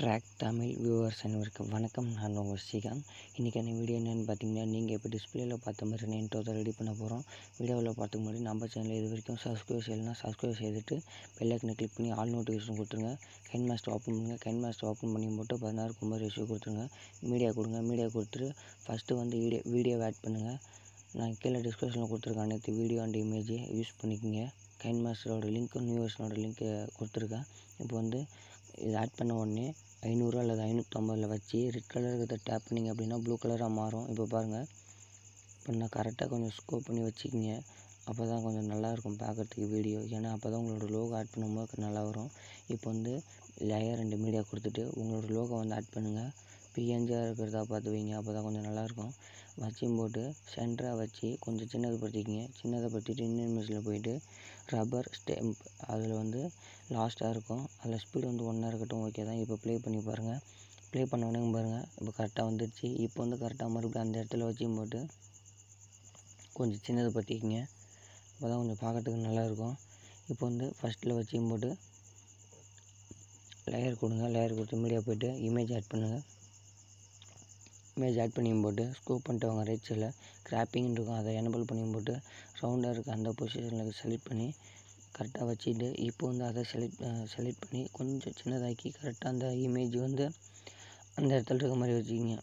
track Tamil viewers அனைவருக்கு வணக்கம் நான் உங்கள் ஸ்ரீகாந்த் இன்றைக்கான வீடியோ என்னென்னு பார்த்தீங்கன்னா நீங்கள் இப்போ டிஸ்பிளேயில் பார்த்த மாதிரி நான் இன்ட்ரோதை ரெடி பண்ண போகிறோம் வீடியோவில் பார்த்த முன்னாடி நம்ம சேனலில் இது வரைக்கும் சப்ஸ்கிரைப் செய்யலாம் சப்ஸ்கிரைப் செய்துட்டு பெல்லைக்கனை கிளிக் பண்ணி ஆல் நோட்டிஃபிகேஷன் கொடுத்துருங்க கைன் மாஸ்டர் ஓப்பன் பண்ணுங்கள் கைன் மாஸ்டர் ஓப்பன் பண்ணி போட்டு பதினாறு கும்பர் இஷ்யூ கொடுத்துருங்க மீடியா கொடுங்க மீடியா கொடுத்துட்டு ஃபஸ்ட்டு வந்து வீடியோ வீடியோவை ஆட் பண்ணுங்கள் நான் கீழே டிஸ்கிரிப்ஷனில் கொடுத்துருக்கேன் அனைத்து வீடியோ அண்ட் இமேஜை யூஸ் பண்ணிக்கோங்க கைன் மாஸ்டரோட நியூ நியூவர்ஸ்னோட லிங்க்கு கொடுத்துருக்கேன் இப்போ வந்து இது ஆட் பண்ண உடனே ஐநூறுரூவா அல்லது ஐநூற்றம்பதில் வச்சு ரெட் கலர் இருக்கிறத டேப் பண்ணிங்க அப்படின்னா ப்ளூ கலராக மாறும் இப்போ பாருங்கள் இப்போ நான் கரெக்டாக கொஞ்சம் ஸ்கோப் பண்ணி வச்சுக்கிங்க அப்போ தான் கொஞ்சம் நல்லாயிருக்கும் பார்க்குறதுக்கு வீடியோ ஏன்னா அப்போ தான் உங்களோட லோகோ ஆட் பண்ணும்போது நல்லா வரும் இப்போ வந்து லேயர் ரெண்டு மீடியா கொடுத்துட்டு உங்களோட லோகோ வந்து ஆட் பண்ணுங்கள் பிஎன்ஜியாக இருக்கிறதா பார்த்து வைங்க அப்போ தான் கொஞ்சம் நல்லாயிருக்கும் வச்சியும் போட்டு சென்டராக வச்சு கொஞ்சம் சின்னதை பற்றிட்டு இன்னும் மிஷினில் போயிட்டு ரப்பர் ஸ்டெம்ப் அதில் வந்து லாஸ்ட்டாக இருக்கும் அதில் ஸ்பீடு வந்து ஒன்றா இருக்கட்டும் ஓகே தான் இப்போ ப்ளே பண்ணி பாருங்கள் ப்ளே பண்ண உடனே பாருங்கள் இப்போ கரெக்டாக வந்துடுச்சு இப்போ வந்து கரெக்டாக மறுபடியும் அந்த இடத்துல வச்சியும் போட்டு கொஞ்சம் சின்னதை பற்றிக்கிங்க அப்போ தான் கொஞ்சம் பார்க்கறதுக்கு நல்லாயிருக்கும் இப்போ வந்து ஃபஸ்ட்டில் வச்சியும் போட்டு லேயர் கொடுங்க லேயர் கொடுத்து மீடியா போய்ட்டு இமேஜ் ஆட் பண்ணுங்கள் இமேஜ் ஆட் பண்ணியும் போட்டு ஸ்கூப் பண்ணிட்டு அவங்க ரைட் சைடில் கிராப்பிங்னு இருக்கும் அதை எனபிள் பண்ணியும் போட்டு ரவுண்டாக இருக்க அந்த பொசிஷனில் செலக்ட் பண்ணி கரெக்டாக வச்சுட்டு இப்போ வந்து அதை செலக்ட் செலக்ட் பண்ணி கொஞ்சம் சின்னதாக்கி கரெக்டாக அந்த இமேஜ் வந்து அந்த இடத்துல இருக்க மாதிரி வச்சுக்கிங்க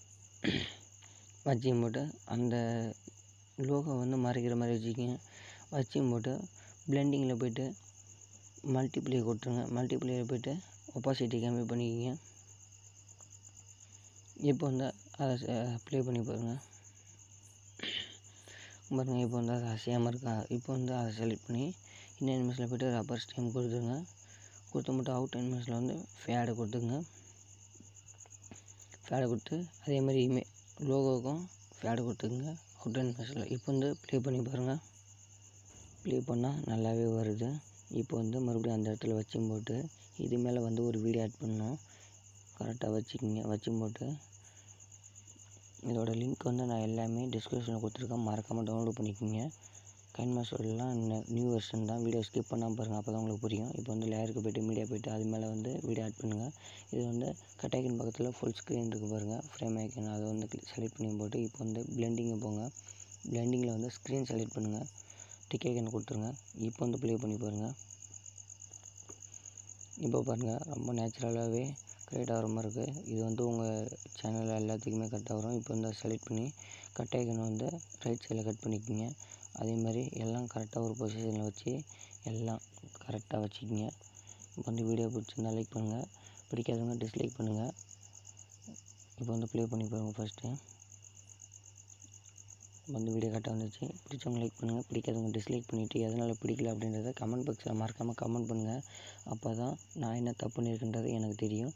வச்சியும் போட்டு அந்த லோகோ வந்து மறைக்கிற மாதிரி வச்சுக்கிங்க வச்சியும் போட்டு பிளெண்டிங்கில் போய்ட்டு மல்டிப்ளே கொடுத்துருங்க மல்டிப்ளேயில் போய்ட்டு ஒப்பாசிட்டி கம்மி பண்ணிக்கிங்க இப்போ வந்து அதை ப்ளே பண்ணி பாருங்கள் பாருங்கள் இப்போ வந்து அது அசையாமல் இருக்கா இப்போ வந்து அதை செலக்ட் பண்ணி இன்னும் நிமிஷத்தில் போய்ட்டு ரப்பர் ஸ்டீம் கொடுத்துருங்க கொடுத்து மட்டும் அவுட் நிமிஷத்தில் வந்து ஃபேடை கொடுத்துங்க ஃபேடை கொடுத்து அதே மாதிரி இமே லோகோவுக்கும் ஃபேடை கொடுத்துங்க அவுட் நிமிஷத்தில் இப்போ வந்து ப்ளே பண்ணி பாருங்கள் ப்ளே பண்ணால் நல்லாவே வருது இப்போ வந்து மறுபடியும் அந்த இடத்துல வச்சும் போட்டு இது மேலே வந்து ஒரு வீடியோ ஆட் பண்ணணும் கரெக்டாக வச்சுக்கிங்க வச்சும் போட்டு இதோட லிங்க் வந்து நான் எல்லாமே டிஸ்கிரிப்ஷனில் கொடுத்துருக்கேன் மறக்காமல் டவுன்லோட் பண்ணிக்கோங்க கைன் மாஸ்டர்லாம் நியூ வெர்ஷன் தான் வீடியோ ஸ்கிப் பண்ணாமல் பாருங்கள் அப்போ தான் உங்களுக்கு புரியும் இப்போ வந்து லேயருக்கு போய்ட்டு மீடியா போய்ட்டு அது மேலே வந்து வீடியோ ஆட் பண்ணுங்கள் இது வந்து கட்டாய்க்கின் பக்கத்தில் ஃபுல் ஸ்க்ரீன் இருக்குது பாருங்கள் ஃப்ரேம் ஐக்கன் அதை வந்து செலக்ட் பண்ணி போட்டு இப்போ வந்து பிளெண்டிங்கை போங்க பிளெண்டிங்கில் வந்து ஸ்க்ரீன் செலக்ட் பண்ணுங்கள் டிக் ஐக்கன் கொடுத்துருங்க இப்போ வந்து ப்ளே பண்ணி பாருங்கள் இப்போ பாருங்கள் ரொம்ப நேச்சுரலாகவே அப்கிரேட் ஆகிற மாதிரி இருக்குது இது வந்து உங்கள் சேனலில் எல்லாத்துக்குமே கரெக்டாக வரும் இப்போ வந்து செலக்ட் பண்ணி கட் ஐக்கனை வந்து ரைட் சைடில் கட் பண்ணிக்கோங்க அதே மாதிரி எல்லாம் கரெக்டாக ஒரு பொசிஷனில் வச்சு எல்லாம் கரெக்டாக வச்சுக்கிங்க இப்போ வந்து வீடியோ பிடிச்சிருந்தால் லைக் பண்ணுங்கள் பிடிக்காதவங்க டிஸ்லைக் பண்ணுங்கள் இப்போ வந்து ப்ளே பண்ணி பாருங்கள் ஃபஸ்ட்டு வந்து வீடியோ கரெக்டாக வந்துச்சு பிடிச்சவங்க லைக் பண்ணுங்கள் பிடிக்காதவங்க டிஸ்லைக் பண்ணிவிட்டு எதனால் பிடிக்கல அப்படின்றத கமெண்ட் பாக்ஸில் மறக்காமல் கமெண்ட் பண்ணுங்கள் அப்போ தான் நான் என்ன தப்பு பண்ணியிருக்கின்றது எனக்கு தெரியும்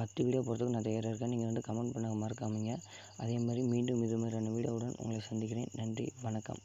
பத்து வீடியோ போகிறதுக்கு நான் தயாராக இருக்கேன் நீங்கள் வந்து கமெண்ட் பண்ண மறக்காமங்க அதே மாதிரி மீண்டும் இது மாதிரியான வீடியோவுடன் உங்களை சந்திக்கிறேன் நன்றி வணக்கம்